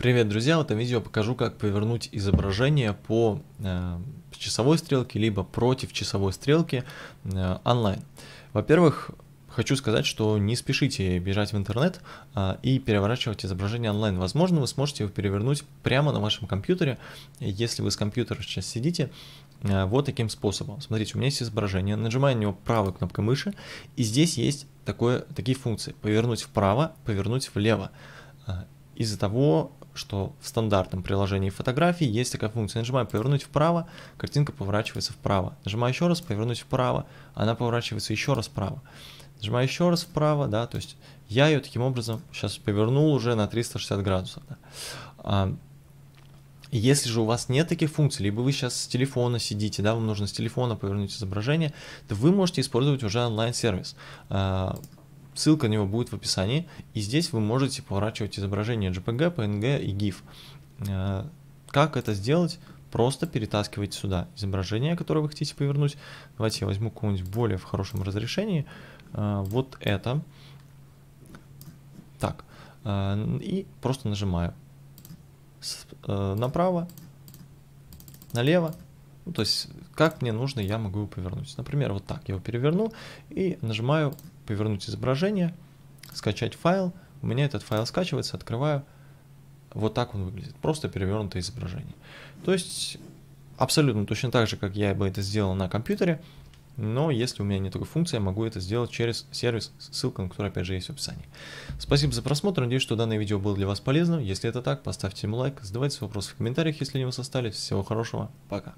Привет, друзья! В этом видео покажу, как повернуть изображение по э, часовой стрелке, либо против часовой стрелки э, онлайн. Во-первых, хочу сказать, что не спешите бежать в интернет а, и переворачивать изображение онлайн. Возможно, вы сможете его перевернуть прямо на вашем компьютере, если вы с компьютера сейчас сидите, а, вот таким способом. Смотрите, у меня есть изображение, нажимаю на него правой кнопкой мыши, и здесь есть такое, такие функции. Повернуть вправо, повернуть влево. Э, из-за того, что в стандартном приложении фотографии есть такая функция. нажимаю «Повернуть вправо», картинка поворачивается вправо. Нажимаю еще раз «Повернуть вправо», она поворачивается еще раз вправо. Нажимаю еще раз вправо, да, то есть я ее таким образом сейчас повернул уже на 360 градусов. Да. А, если же у вас нет таких функций, либо вы сейчас с телефона сидите, да, вам нужно с телефона повернуть изображение, то вы можете использовать уже онлайн-сервис. А, Ссылка на него будет в описании. И здесь вы можете поворачивать изображение JPG, PNG и GIF. Э, как это сделать? Просто перетаскивайте сюда изображение, которое вы хотите повернуть. Давайте я возьму какое-нибудь более в хорошем разрешении. Э, вот это. Так. Э, и просто нажимаю направо, налево. Ну, то есть как мне нужно, я могу его повернуть. Например, вот так я его переверну и нажимаю «Повернуть изображение», «Скачать файл». У меня этот файл скачивается, открываю. Вот так он выглядит, просто перевернутое изображение. То есть абсолютно точно так же, как я бы это сделал на компьютере, но если у меня нет такой функции, я могу это сделать через сервис, ссылка на который, опять же, есть в описании. Спасибо за просмотр, надеюсь, что данное видео было для вас полезным. Если это так, поставьте ему лайк, задавайте вопросы в комментариях, если они у вас остались. Всего хорошего, пока.